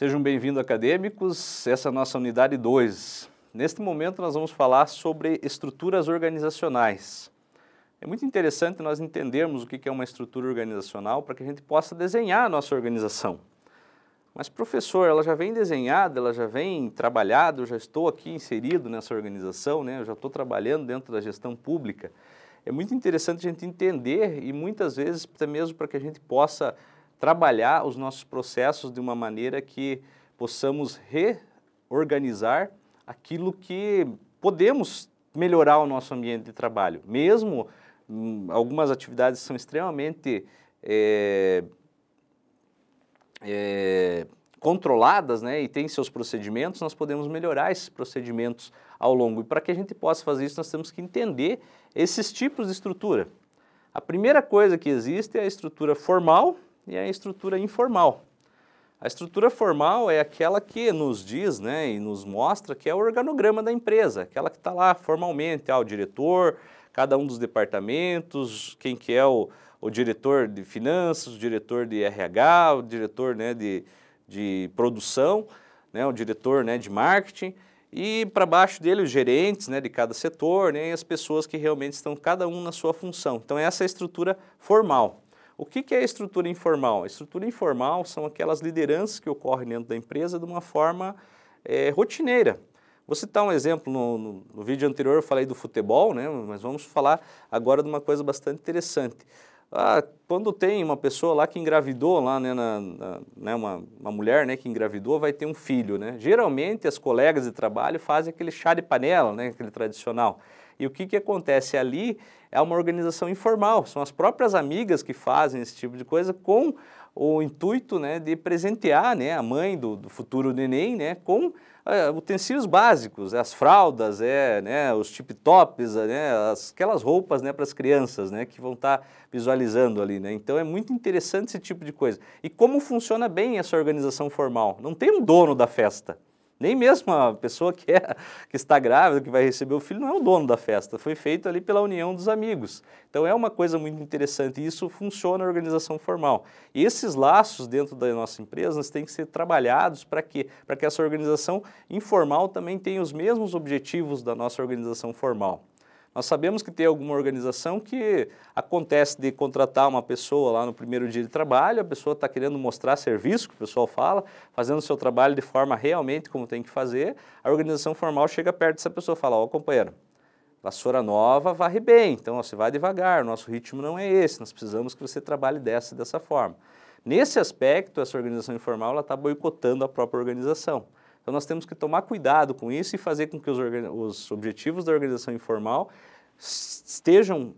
Sejam bem-vindos, acadêmicos. Essa é a nossa unidade 2. Neste momento, nós vamos falar sobre estruturas organizacionais. É muito interessante nós entendermos o que é uma estrutura organizacional para que a gente possa desenhar a nossa organização. Mas, professor, ela já vem desenhada, ela já vem trabalhada, eu já estou aqui inserido nessa organização, né? eu já estou trabalhando dentro da gestão pública. É muito interessante a gente entender e muitas vezes, até mesmo para que a gente possa trabalhar os nossos processos de uma maneira que possamos reorganizar aquilo que podemos melhorar o nosso ambiente de trabalho. Mesmo hum, algumas atividades são extremamente é, é, controladas né, e têm seus procedimentos, nós podemos melhorar esses procedimentos ao longo. E para que a gente possa fazer isso, nós temos que entender esses tipos de estrutura. A primeira coisa que existe é a estrutura formal, e a estrutura informal. A estrutura formal é aquela que nos diz né, e nos mostra que é o organograma da empresa, aquela que está lá formalmente, ah, o diretor, cada um dos departamentos, quem que é o, o diretor de finanças, o diretor de RH, o diretor né, de, de produção, né, o diretor né, de marketing, e para baixo dele os gerentes né, de cada setor né, e as pessoas que realmente estão cada um na sua função. Então essa é a estrutura formal. O que, que é estrutura informal? A estrutura informal são aquelas lideranças que ocorrem dentro da empresa de uma forma é, rotineira. Vou citar um exemplo, no, no, no, vídeo anterior eu falei do futebol, né? mas vamos falar agora de uma coisa bastante interessante. Ah, quando tem uma pessoa lá que engravidou, lá, né, na, na, né, uma, uma mulher né, que engravidou, vai ter um filho. Né? Geralmente as colegas de trabalho fazem aquele chá de panela, né, aquele tradicional. E o que, que acontece ali é uma organização informal, são as próprias amigas que fazem esse tipo de coisa com o intuito né, de presentear né, a mãe do, do futuro neném né, com é, utensílios básicos, é as fraldas, é, né, os tip-tops, é, né, aquelas roupas né, para as crianças né, que vão estar tá visualizando ali. Né? Então é muito interessante esse tipo de coisa. E como funciona bem essa organização formal? Não tem um dono da festa. Nem mesmo a pessoa que, é, que está grávida, que vai receber o filho, não é o dono da festa, foi feito ali pela união dos amigos. Então é uma coisa muito interessante e isso funciona na organização formal. E esses laços dentro da nossa empresa têm que ser trabalhados para quê? Para que essa organização informal também tenha os mesmos objetivos da nossa organização formal. Nós sabemos que tem alguma organização que acontece de contratar uma pessoa lá no primeiro dia de trabalho, a pessoa está querendo mostrar serviço, que o pessoal fala, fazendo o seu trabalho de forma realmente como tem que fazer, a organização formal chega perto dessa pessoa e fala, ó oh, companheiro, vassoura nova varre bem, então você vai devagar, nosso ritmo não é esse, nós precisamos que você trabalhe dessa e dessa forma. Nesse aspecto, essa organização informal está boicotando a própria organização. Então nós temos que tomar cuidado com isso e fazer com que os, os objetivos da organização informal estejam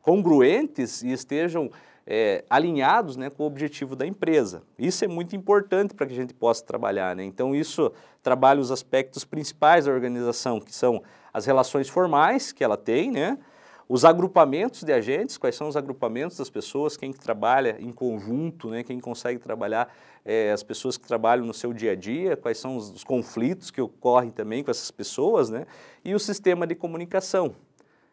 congruentes e estejam é, alinhados né, com o objetivo da empresa. Isso é muito importante para que a gente possa trabalhar. Né? Então, isso trabalha os aspectos principais da organização, que são as relações formais que ela tem, né? Os agrupamentos de agentes, quais são os agrupamentos das pessoas, quem que trabalha em conjunto, né, quem consegue trabalhar, é, as pessoas que trabalham no seu dia a dia, quais são os, os conflitos que ocorrem também com essas pessoas, né, e o sistema de comunicação,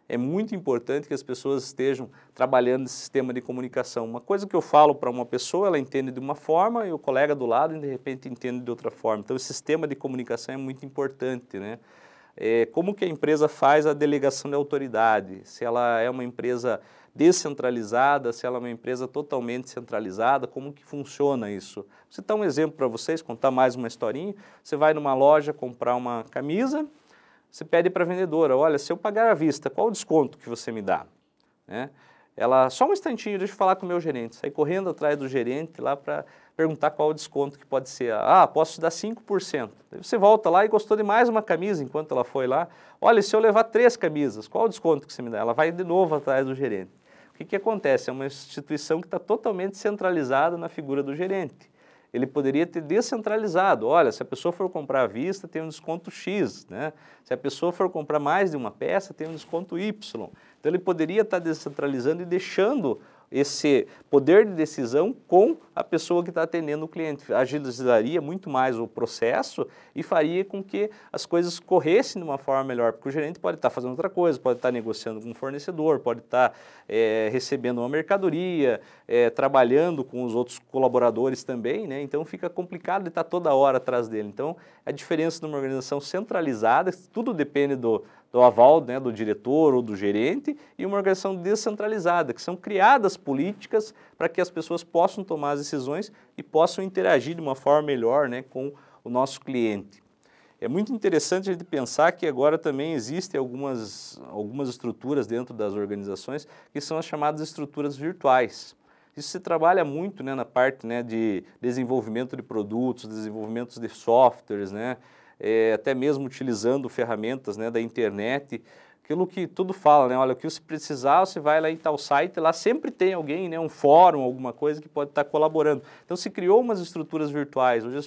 é muito importante que as pessoas estejam trabalhando esse sistema de comunicação. Uma coisa que eu falo para uma pessoa, ela entende de uma forma e o colega do lado, de repente, entende de outra forma. Então, esse sistema de comunicação é muito importante, né? é, como que a empresa faz a delegação de autoridade, se ela é uma empresa descentralizada, se ela é uma empresa totalmente centralizada, como que funciona isso? Vou citar um exemplo para vocês, contar mais uma historinha. Você vai numa loja comprar uma camisa, você pede para a vendedora, olha, se eu pagar à vista, qual o desconto que você me dá? Né? Ela, só um instantinho, deixa eu falar com o meu gerente. Saí correndo atrás do gerente lá para perguntar qual o desconto que pode ser. Ah, posso te dar 5%. Daí você volta lá e gostou de mais uma camisa enquanto ela foi lá. Olha, se eu levar três camisas, qual o desconto que você me dá? Ela vai de novo atrás do gerente. O que, que acontece? É uma instituição que está totalmente centralizada na figura do gerente ele poderia ter descentralizado. Olha, se a pessoa for comprar à vista, tem um desconto X, né? Se a pessoa for comprar mais de uma peça, tem um desconto Y. Então ele poderia estar descentralizando e deixando esse poder de decisão com a pessoa que está atendendo o cliente. Agilizaria muito mais o processo e faria com que as coisas corressem de uma forma melhor, porque o gerente pode estar tá fazendo outra coisa, pode estar tá negociando com um fornecedor, pode estar tá, é, recebendo uma mercadoria, é, trabalhando com os outros colaboradores também, né? então fica complicado de estar tá toda hora atrás dele. Então, a diferença de uma organização centralizada, tudo depende do do então, aval né, do diretor ou do gerente e uma organização descentralizada, que são criadas políticas para que as pessoas possam tomar as decisões e possam interagir de uma forma melhor né, com o nosso cliente. É muito interessante a gente pensar que agora também existem algumas, algumas estruturas dentro das organizações que são as chamadas estruturas virtuais. Isso se trabalha muito né, na parte né, de desenvolvimento de produtos, desenvolvimento de softwares, né, é, até mesmo utilizando ferramentas né, da internet, aquilo que tudo fala, né? Olha, o que você precisar, você vai lá em tal site, lá sempre tem alguém, né? Um fórum, alguma coisa que pode estar colaborando. Então se criou umas estruturas virtuais. Hoje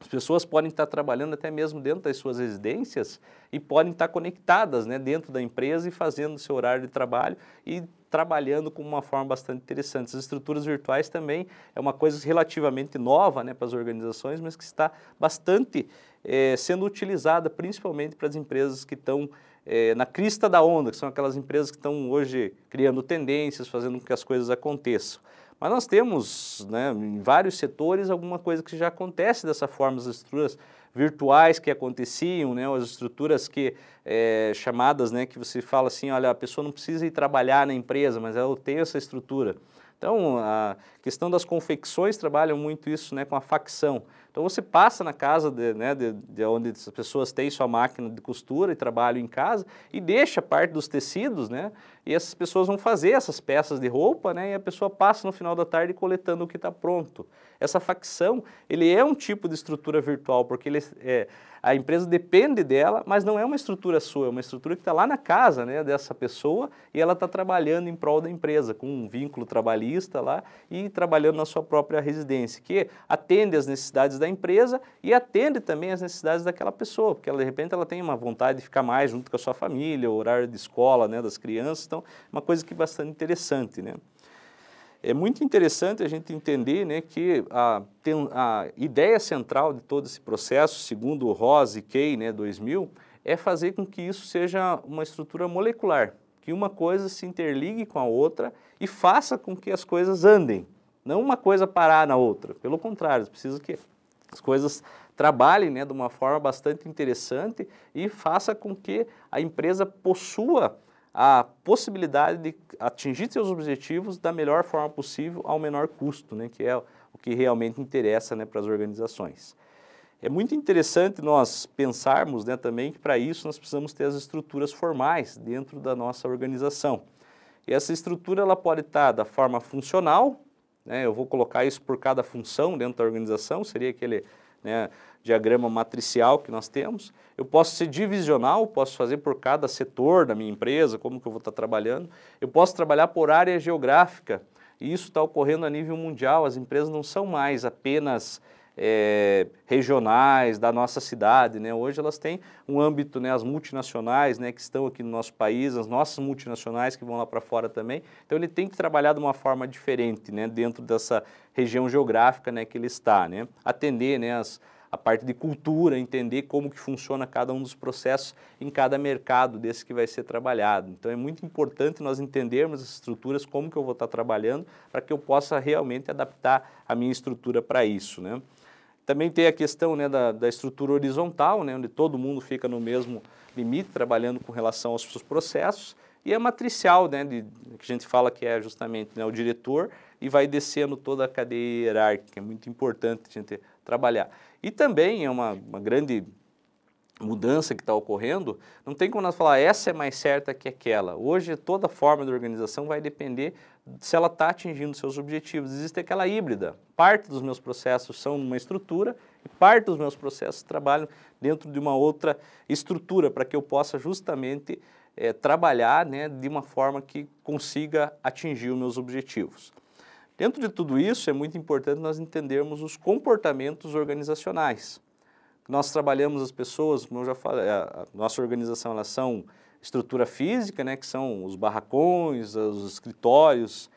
as pessoas podem estar trabalhando até mesmo dentro das suas residências e podem estar conectadas, né? Dentro da empresa e fazendo o seu horário de trabalho e trabalhando com uma forma bastante interessante. As estruturas virtuais também é uma coisa relativamente nova né, para as organizações, mas que está bastante é, sendo utilizada principalmente para as empresas que estão é, eh, na crista da onda, que são aquelas empresas que estão hoje criando tendências, fazendo com que as coisas aconteçam. Mas nós temos, né, em vários setores, alguma coisa que já acontece dessa forma, as estruturas virtuais que aconteciam, né, as estruturas que é, chamadas, né, que você fala assim, olha, a pessoa não precisa ir trabalhar na empresa, mas ela tem essa estrutura. Então, a questão das confecções trabalha muito isso né, com a facção. Então, você passa na casa de, né, de, de onde as pessoas têm sua máquina de costura e trabalham em casa e deixa parte dos tecidos, né? E essas pessoas vão fazer essas peças de roupa, né? E a pessoa passa no final da tarde coletando o que está pronto. Essa facção, ele é um tipo de estrutura virtual, porque ele é, a empresa depende dela, mas não é uma estrutura sua, é uma estrutura que está lá na casa né, dessa pessoa e ela está trabalhando em prol da empresa, com um vínculo trabalhista lá e trabalhando na sua própria residência, que atende às necessidades da empresa e atende também às necessidades daquela pessoa, porque ela, de repente ela tem uma vontade de ficar mais junto com a sua família, o horário de escola né, das crianças, então uma coisa que é bastante interessante. Né? É muito interessante a gente entender né, que a, a ideia central de todo esse processo, segundo Rose e Kay, né, 2000, é fazer com que isso seja uma estrutura molecular, que uma coisa se interligue com a outra e faça com que as coisas andem, não uma coisa parar na outra. Pelo contrário, precisa que as coisas trabalhem né, de uma forma bastante interessante e faça com que a empresa possua a possibilidade de atingir seus objetivos da melhor forma possível ao menor custo, né, que é o que realmente interessa né, para as organizações. É muito interessante nós pensarmos né, também que para isso nós precisamos ter as estruturas formais dentro da nossa organização. E essa estrutura ela pode estar da forma funcional, né, eu vou colocar isso por cada função dentro da organização, seria aquele né, diagrama matricial que nós temos. Eu posso ser divisional, posso fazer por cada setor da minha empresa, como que eu vou estar trabalhando. Eu posso trabalhar por área geográfica, e isso está ocorrendo a nível mundial. As empresas não são mais apenas é, regionais da nossa cidade. Né? Hoje elas têm um âmbito, né, as multinacionais né, que estão aqui no nosso país, as nossas multinacionais que vão lá para fora também. Então ele tem que trabalhar de uma forma diferente né, dentro dessa região geográfica né, que ele está. Né? Atender né, as, a parte de cultura, entender como que funciona cada um dos processos em cada mercado desse que vai ser trabalhado. Então é muito importante nós entendermos as estruturas, como que eu vou estar trabalhando, para que eu possa realmente adaptar a minha estrutura para isso. Né? Também tem a questão né, da, da estrutura horizontal, né, onde todo mundo fica no mesmo limite, trabalhando com relação aos seus processos. E a é matricial, né, de, que a gente fala que é justamente né, o diretor, e vai descendo toda a cadeia hierárquica. É muito importante a gente trabalhar. E também é uma, uma grande mudança que está ocorrendo, não tem como nós falar essa é mais certa que aquela. Hoje, toda forma de organização vai depender se ela está atingindo seus objetivos. Existe aquela híbrida. Parte dos meus processos são numa estrutura e parte dos meus processos trabalham dentro de uma outra estrutura para que eu possa justamente é, trabalhar né, de uma forma que consiga atingir os meus objetivos. Dentro de tudo isso, é muito importante nós entendermos os comportamentos organizacionais. Nós trabalhamos as pessoas, como eu já falei, é, a, nossa organização, elas são estrutura física, né, que são os barracões, os escritórios,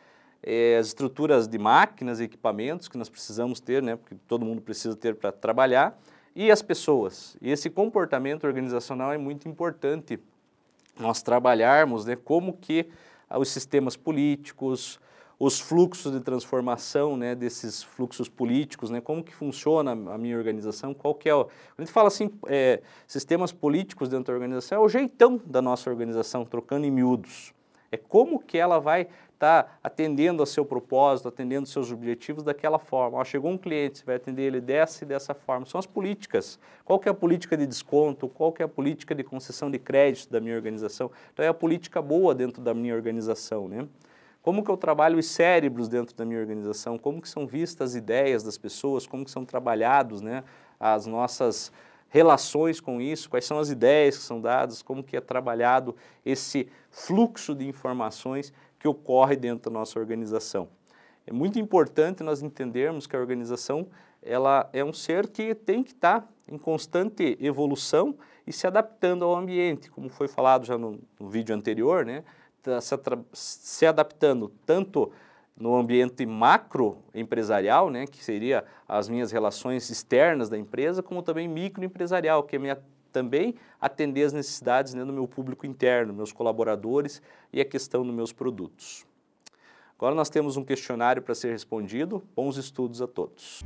é, as estruturas de máquinas e equipamentos que nós precisamos ter, né, porque todo mundo precisa ter para trabalhar, e as pessoas. E esse comportamento organizacional é muito importante nós trabalharmos né, como que os sistemas políticos, os fluxos de transformação né, desses fluxos políticos, né, como que funciona a minha organização, qual que é o... Quando a gente fala assim, é, sistemas políticos dentro da organização, é o jeitão da nossa organização, trocando em miúdos. É como que ela vai estar tá atendendo ao seu propósito, atendendo aos seus objetivos daquela forma. Ó, chegou um cliente, você vai atender ele dessa e dessa forma. São as políticas. Qual que é a política de desconto? Qual que é a política de concessão de crédito da minha organização? Então é a política boa dentro da minha organização, né? Como que eu trabalho os cérebros dentro da minha organização? Como que são vistas as ideias das pessoas? Como que são trabalhados né, as nossas relações com isso? Quais são as ideias que são dadas? Como que é trabalhado esse fluxo de informações que ocorre dentro da nossa organização? É muito importante nós entendermos que a organização ela é um ser que tem que estar tá em constante evolução e se adaptando ao ambiente, como foi falado já no, no vídeo anterior, né? Tá se, se adaptando tanto no ambiente empresarial, né, que seria as minhas relações externas da empresa, como também microempresarial, que é minha, também atender as necessidades né, do meu público interno, meus colaboradores e a questão dos meus produtos. Agora nós temos um questionário para ser respondido. Bons estudos a todos.